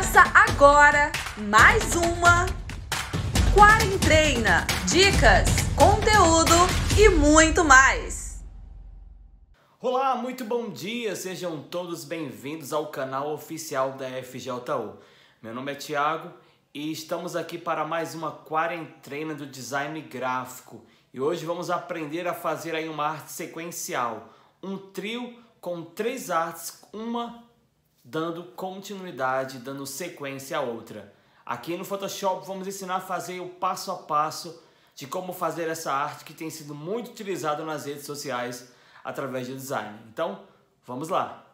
Começa agora mais uma Quarentena. Dicas, conteúdo e muito mais. Olá, muito bom dia. Sejam todos bem-vindos ao canal oficial da FJU. Meu nome é Tiago e estamos aqui para mais uma quarentena do design gráfico. E hoje vamos aprender a fazer aí uma arte sequencial, um trio com três artes, uma dando continuidade, dando sequência a outra. Aqui no Photoshop vamos ensinar a fazer o passo a passo de como fazer essa arte que tem sido muito utilizada nas redes sociais através de design. Então, vamos lá!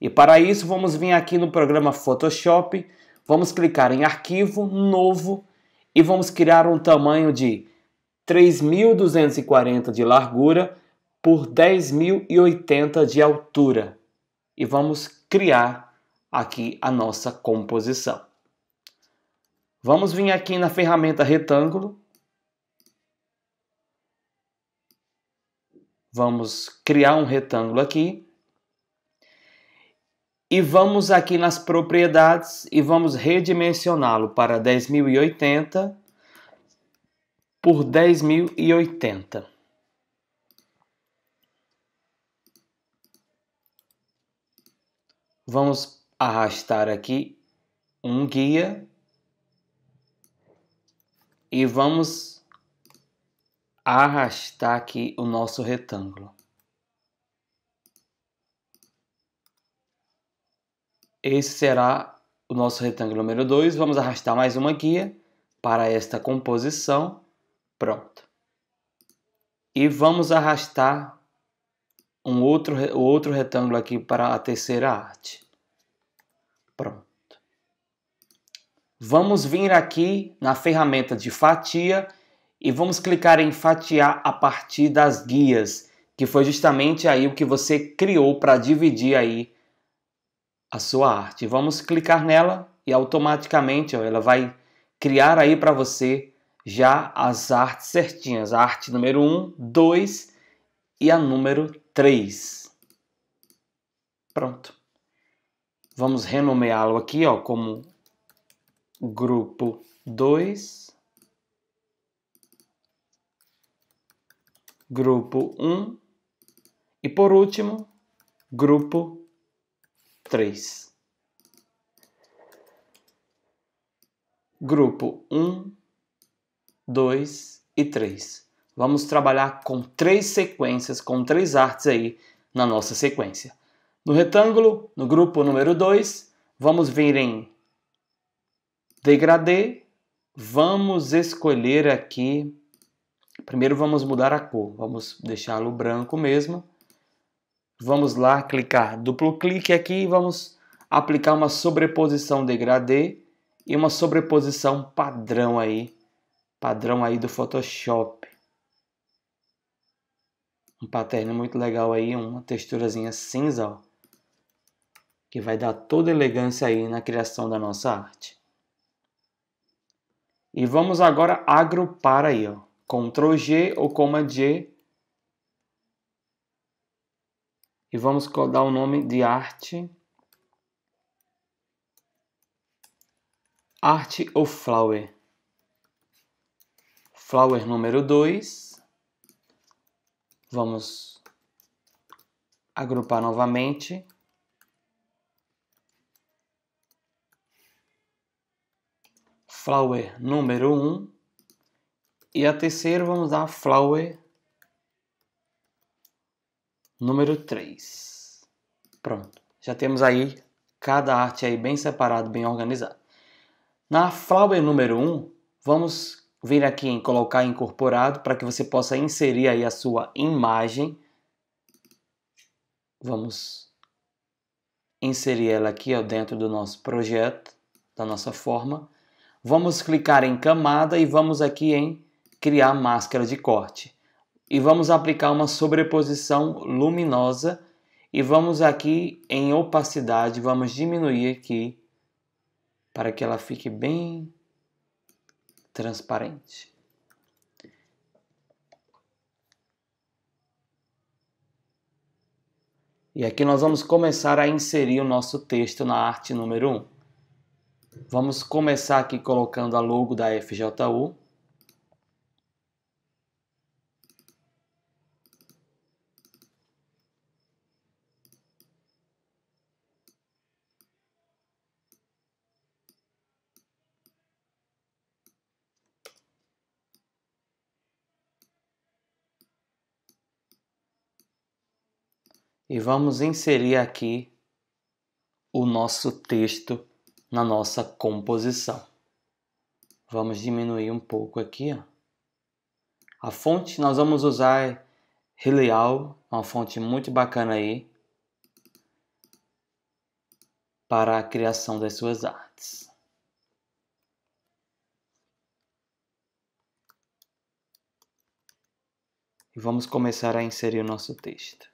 E para isso, vamos vir aqui no programa Photoshop, vamos clicar em Arquivo, Novo e vamos criar um tamanho de 3.240 de largura por 10.080 de altura. E vamos criar aqui a nossa composição. Vamos vir aqui na ferramenta retângulo. Vamos criar um retângulo aqui. E vamos aqui nas propriedades e vamos redimensioná-lo para 10.080 por 10.080. Vamos arrastar aqui um guia e vamos arrastar aqui o nosso retângulo. Esse será o nosso retângulo número 2. Vamos arrastar mais uma guia para esta composição Pronto. E vamos arrastar um outro, outro retângulo aqui para a terceira arte. Pronto. Vamos vir aqui na ferramenta de fatia e vamos clicar em fatiar a partir das guias, que foi justamente aí o que você criou para dividir aí a sua arte. Vamos clicar nela e automaticamente ó, ela vai criar aí para você já as artes certinhas. A arte número 1, 2 e a número 3. Pronto. Vamos renomeá-lo aqui ó, como grupo 2, grupo 1 e, por último, grupo 3. Grupo 1, 2 e 3. Vamos trabalhar com três sequências, com três artes aí na nossa sequência. No retângulo, no grupo número 2, vamos vir em degradê. Vamos escolher aqui. Primeiro vamos mudar a cor, vamos deixá-lo branco mesmo. Vamos lá, clicar duplo clique aqui e vamos aplicar uma sobreposição degradê e uma sobreposição padrão aí padrão aí do Photoshop. Um pattern muito legal aí, uma texturazinha cinza, ó, que vai dar toda elegância aí na criação da nossa arte. E vamos agora agrupar aí, ó, Ctrl G ou Coma G. E vamos dar o nome de arte. Arte ou Flower flower número 2. Vamos agrupar novamente. Flower número 1. Um. E a terceira vamos dar flower número 3. Pronto. Já temos aí cada arte aí bem separado, bem organizado. Na flower número 1, um, vamos vir aqui em colocar incorporado para que você possa inserir aí a sua imagem. Vamos inserir ela aqui ó, dentro do nosso projeto, da nossa forma. Vamos clicar em camada e vamos aqui em criar máscara de corte. E vamos aplicar uma sobreposição luminosa e vamos aqui em opacidade, vamos diminuir aqui para que ela fique bem transparente. E aqui nós vamos começar a inserir o nosso texto na arte número 1. Vamos começar aqui colocando a logo da FJU. e vamos inserir aqui o nosso texto na nossa composição. Vamos diminuir um pouco aqui. Ó. A fonte nós vamos usar Relial, é uma fonte muito bacana aí para a criação das suas artes. E vamos começar a inserir o nosso texto.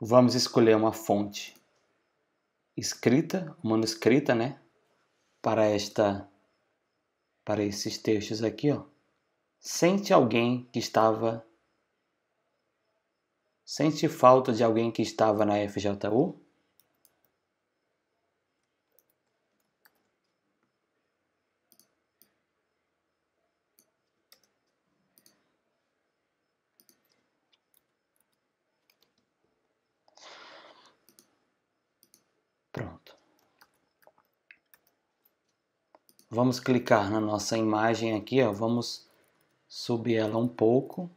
Vamos escolher uma fonte escrita, manuscrita, né? Para esta para esses textos aqui, ó. Sente alguém que estava Sente falta de alguém que estava na FJU? vamos clicar na nossa imagem aqui, ó, vamos subir ela um pouco.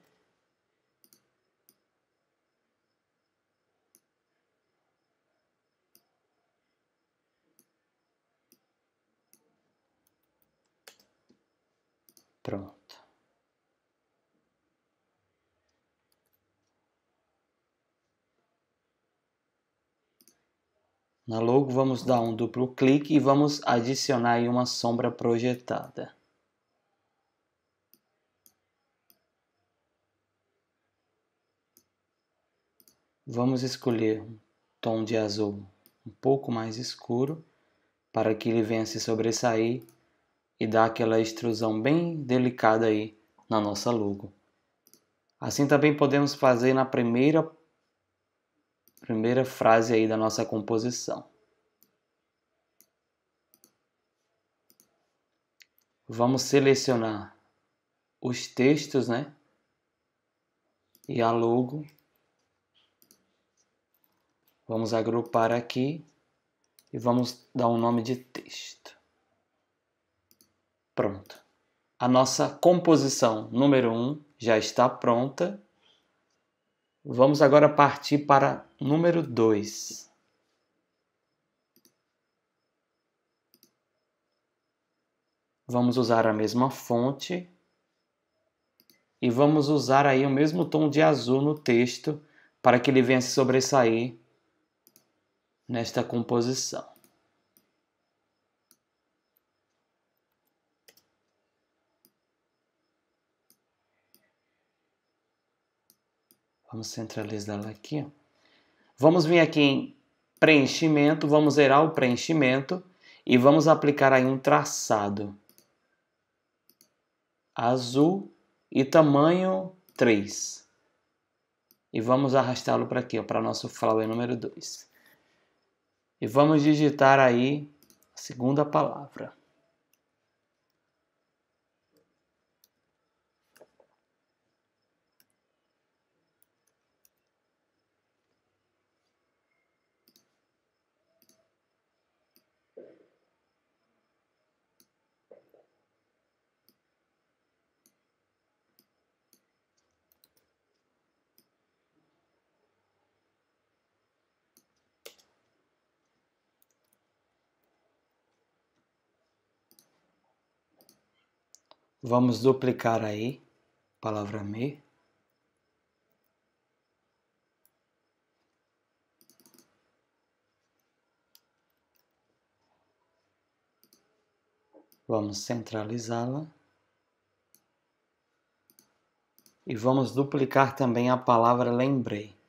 Pronto. Na logo vamos dar um duplo clique e vamos adicionar uma sombra projetada. Vamos escolher um tom de azul um pouco mais escuro para que ele venha se sobressair e dar aquela extrusão bem delicada aí na nossa logo. Assim também podemos fazer na primeira primeira frase aí da nossa composição. Vamos selecionar os textos, né? E a logo. Vamos agrupar aqui e vamos dar um nome de texto. Pronto. A nossa composição número 1 um já está pronta. Vamos agora partir para número 2. Vamos usar a mesma fonte e vamos usar aí o mesmo tom de azul no texto para que ele venha se sobressair nesta composição. Vamos centralizar aqui. Vamos vir aqui em preenchimento, vamos zerar o preenchimento e vamos aplicar aí um traçado azul e tamanho 3. E vamos arrastá-lo para aqui, para nosso flower número 2. E vamos digitar aí a segunda palavra. Vamos duplicar aí, palavra me. Vamos centralizá-la. E vamos duplicar também a palavra lembrei.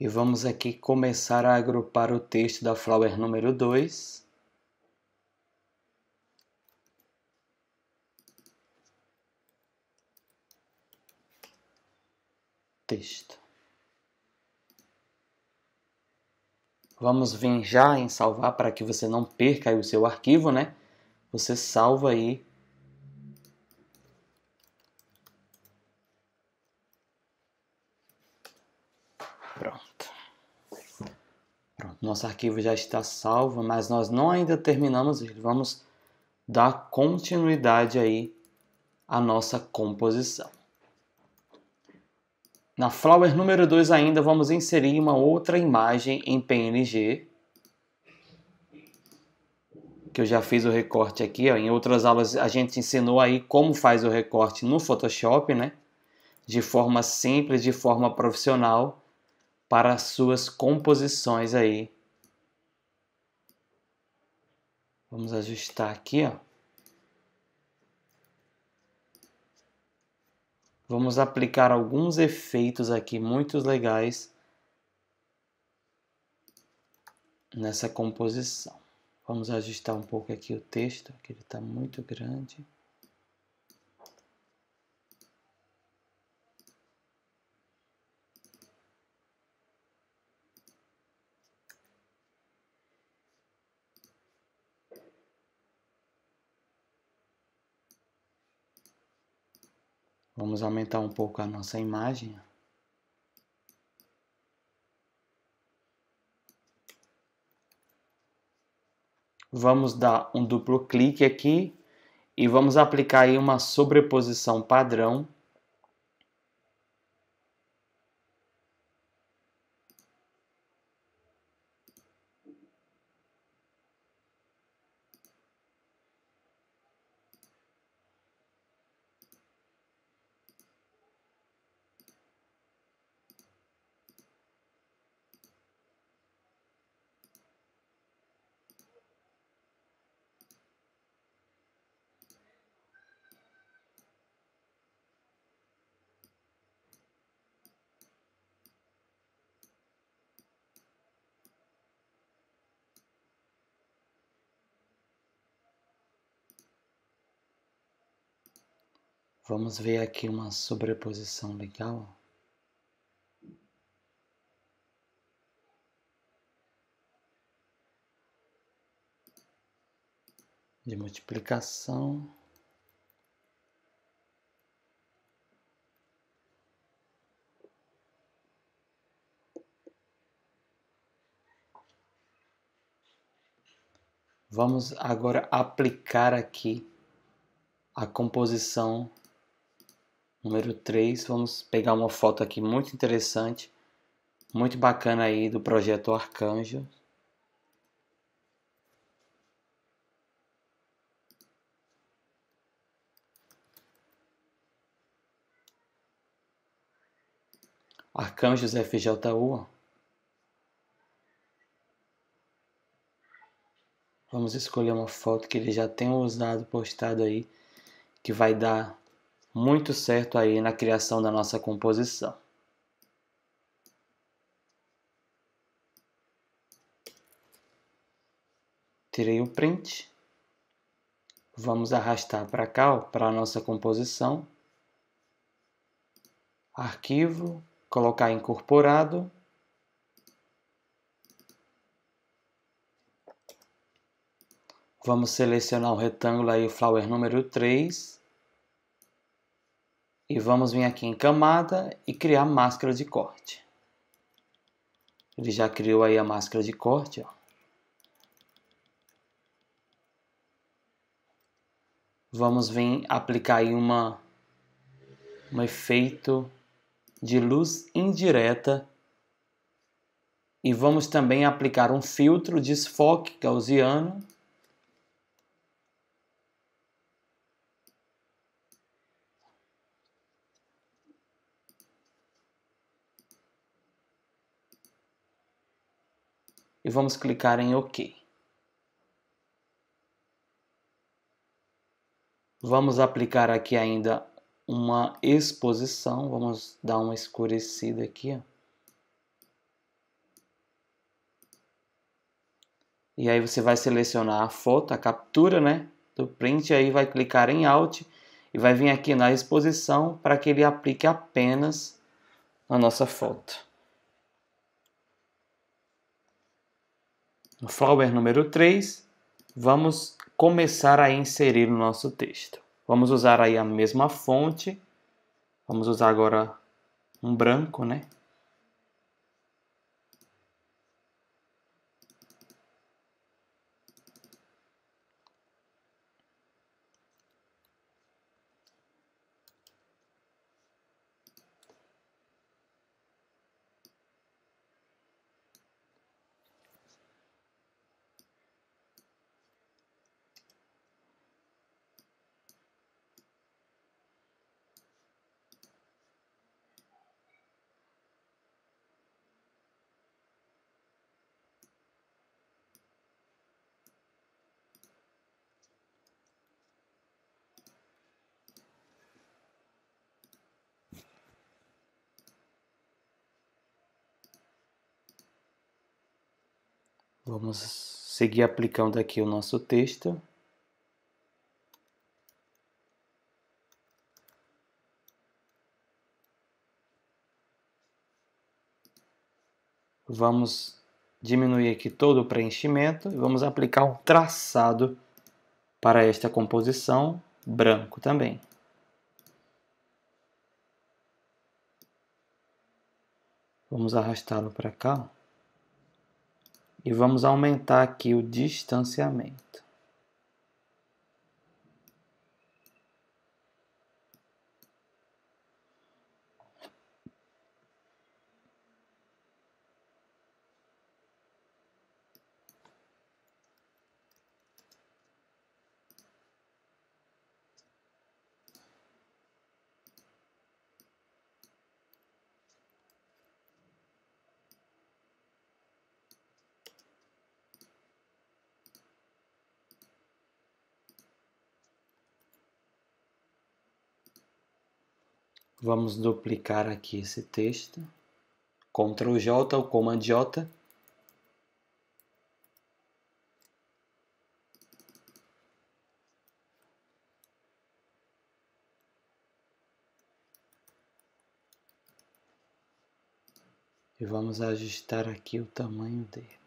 E vamos aqui começar a agrupar o texto da Flower número 2. Texto. Vamos vir já em salvar para que você não perca o seu arquivo, né? Você salva aí nosso arquivo já está salvo, mas nós não ainda terminamos ele. Vamos dar continuidade aí à nossa composição. Na Flower número 2 ainda vamos inserir uma outra imagem em PNG. Que eu já fiz o recorte aqui, ó. em outras aulas a gente ensinou aí como faz o recorte no Photoshop, né? De forma simples, de forma profissional, para suas composições aí Vamos ajustar aqui, ó. Vamos aplicar alguns efeitos aqui muito legais nessa composição. Vamos ajustar um pouco aqui o texto, que ele está muito grande. Vamos aumentar um pouco a nossa imagem. Vamos dar um duplo clique aqui e vamos aplicar aí uma sobreposição padrão Vamos ver aqui uma sobreposição legal. De multiplicação. Vamos agora aplicar aqui a composição número 3, vamos pegar uma foto aqui muito interessante, muito bacana aí do projeto Arcanjo. Arcanjos FJU. Vamos escolher uma foto que ele já tem usado postado aí, que vai dar muito certo aí na criação da nossa composição. Tirei o print. Vamos arrastar para cá, para a nossa composição. Arquivo, colocar incorporado. Vamos selecionar o retângulo aí, o flower número 3 e vamos vir aqui em camada e criar máscara de corte. Ele já criou aí a máscara de corte, ó. Vamos vir aplicar aí uma, um efeito de luz indireta e vamos também aplicar um filtro de esfoque gaussiano e vamos clicar em OK. Vamos aplicar aqui ainda uma exposição, vamos dar uma escurecida aqui, ó. E aí você vai selecionar a foto, a captura, né, do print, aí vai clicar em Alt e vai vir aqui na exposição para que ele aplique apenas na nossa foto. No flower número 3, vamos começar a inserir o nosso texto. Vamos usar aí a mesma fonte. Vamos usar agora um branco, né? Vamos seguir aplicando aqui o nosso texto. Vamos diminuir aqui todo o preenchimento e vamos aplicar um traçado para esta composição branco também. Vamos arrastá-lo para cá e vamos aumentar aqui o distanciamento. Vamos duplicar aqui esse texto. Ctrl J ou Command J. E vamos ajustar aqui o tamanho dele.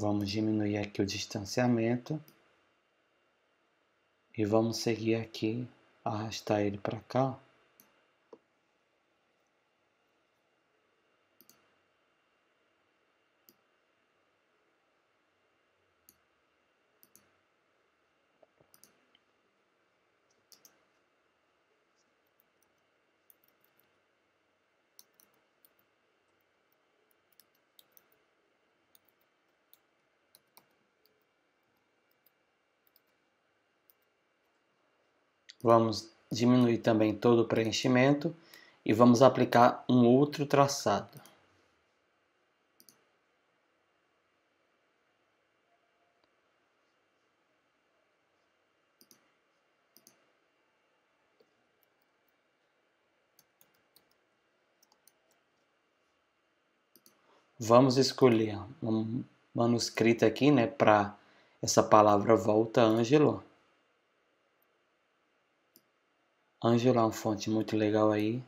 Vamos diminuir aqui o distanciamento. E vamos seguir aqui, arrastar ele para cá. Vamos diminuir também todo o preenchimento e vamos aplicar um outro traçado. Vamos escolher um manuscrito aqui, né, para essa palavra volta, Ângelo. Angela é uma fonte muito legal aí.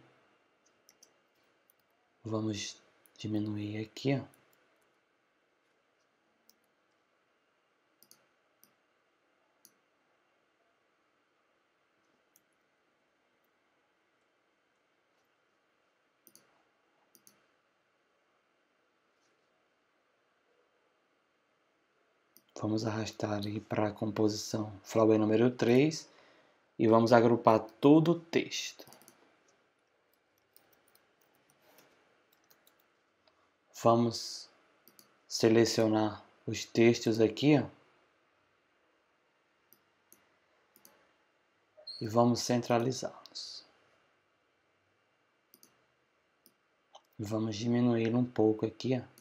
Vamos diminuir aqui, ó. Vamos arrastar ali para a composição Flower número 3 e vamos agrupar todo o texto. Vamos selecionar os textos aqui, ó. e vamos centralizá-los. Vamos diminuí um pouco aqui, ó.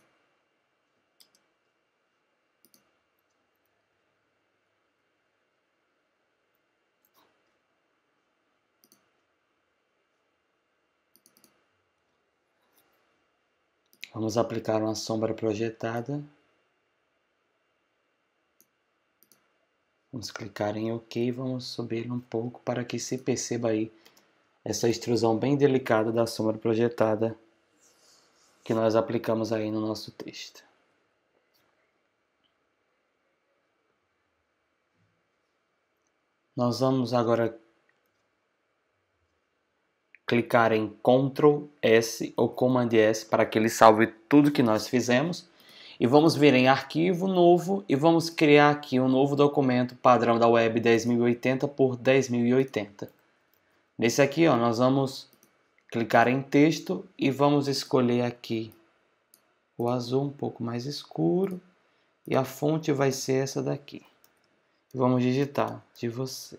Vamos aplicar uma sombra projetada. Vamos clicar em OK, vamos subir um pouco para que se perceba aí essa extrusão bem delicada da sombra projetada que nós aplicamos aí no nosso texto. Nós vamos agora clicar em Ctrl S ou Command S para que ele salve tudo que nós fizemos. E vamos vir em arquivo novo e vamos criar aqui um novo documento padrão da web 10.080 por 10.080. Nesse aqui ó, nós vamos clicar em texto e vamos escolher aqui o azul um pouco mais escuro e a fonte vai ser essa daqui. Vamos digitar de você.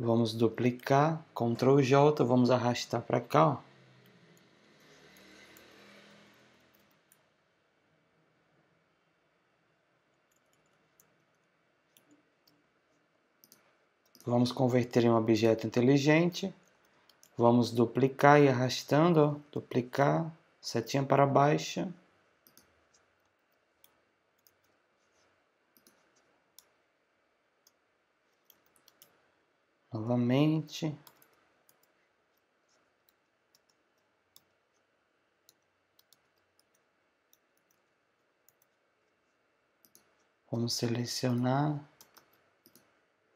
Vamos duplicar, Ctrl J, vamos arrastar para cá, ó. Vamos converter em um objeto inteligente. Vamos duplicar e arrastando, ó. duplicar, setinha para baixo. novamente. Vamos selecionar,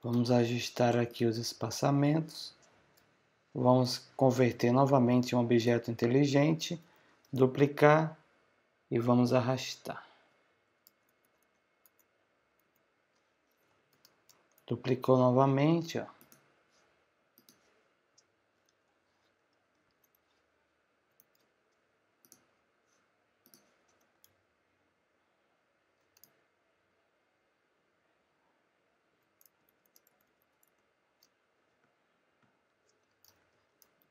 vamos ajustar aqui os espaçamentos, vamos converter novamente em um objeto inteligente, duplicar e vamos arrastar. Duplicou novamente, ó.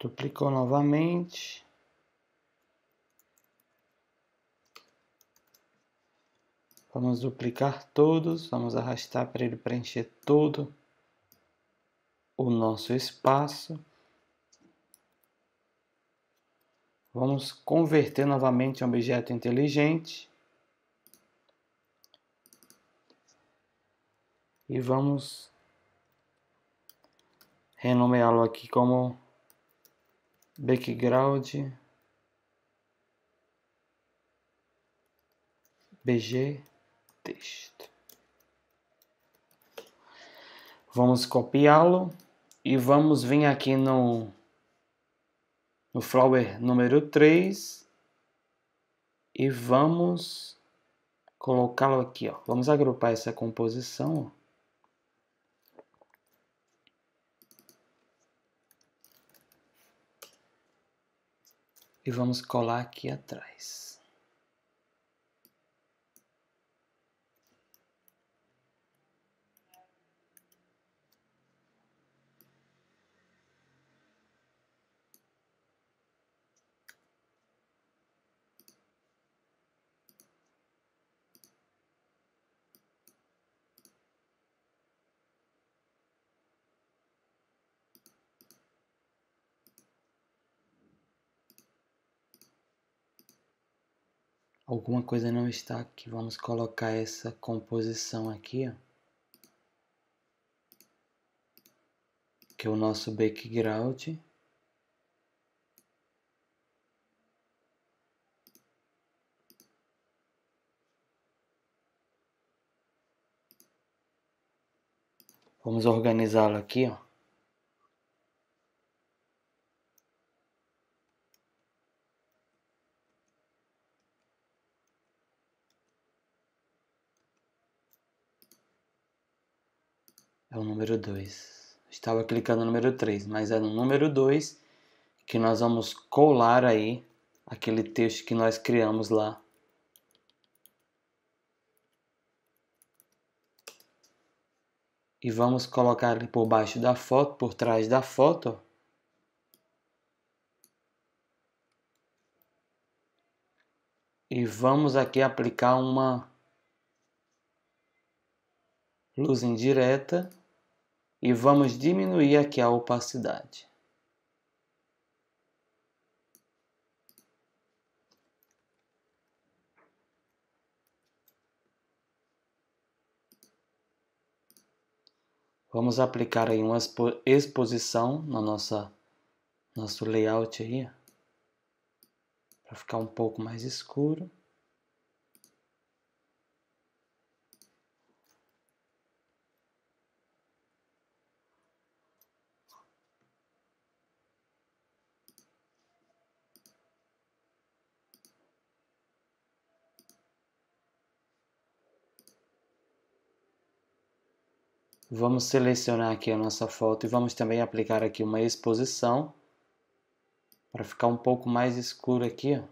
Duplicou novamente. Vamos duplicar todos, vamos arrastar para ele preencher todo o nosso espaço. Vamos converter novamente um objeto inteligente. E vamos renomeá-lo aqui como background bg texto. Vamos copiá-lo e vamos vir aqui no no flower número 3 e vamos colocá-lo aqui, ó. Vamos agrupar essa composição, ó. e vamos colar aqui atrás. alguma coisa não está aqui. Vamos colocar essa composição aqui, ó. Que é o nosso background. Vamos organizá-lo aqui, ó. número 2. Estava clicando no número 3, mas é no número 2 que nós vamos colar aí aquele texto que nós criamos lá. E vamos colocar ele por baixo da foto, por trás da foto. E vamos aqui aplicar uma luz indireta e vamos diminuir aqui a opacidade. Vamos aplicar aí uma exposição na nossa nosso layout aí, para ficar um pouco mais escuro. Vamos selecionar aqui a nossa foto e vamos também aplicar aqui uma exposição para ficar um pouco mais escuro aqui, ó.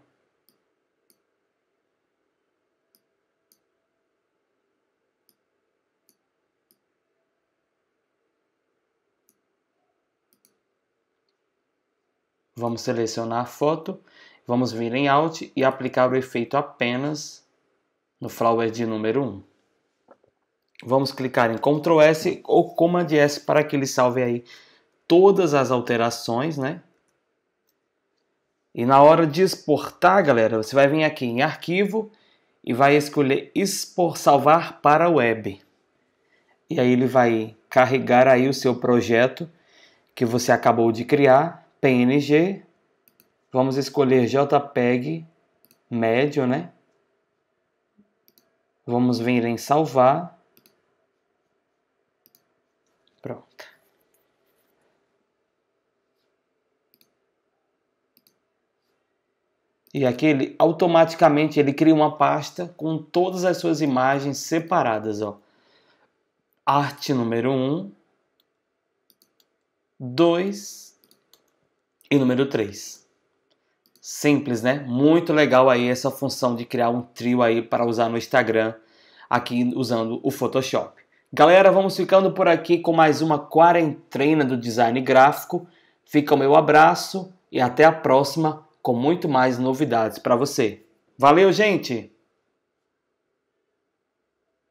Vamos selecionar a foto, vamos vir em Alt e aplicar o efeito apenas no Flower de número 1. Vamos clicar em Ctrl S ou Command S para que ele salve aí todas as alterações, né? E na hora de exportar, galera, você vai vir aqui em arquivo e vai escolher expor salvar para web. E aí ele vai carregar aí o seu projeto que você acabou de criar, PNG. Vamos escolher JPEG médio, né? Vamos vir em salvar. E aquele automaticamente ele cria uma pasta com todas as suas imagens separadas, ó. Arte número 1, 2 e número 3. Simples, né? Muito legal aí essa função de criar um trio aí para usar no Instagram, aqui usando o Photoshop. Galera, vamos ficando por aqui com mais uma quarentena do design gráfico. Fica o meu abraço e até a próxima com muito mais novidades para você. Valeu, gente!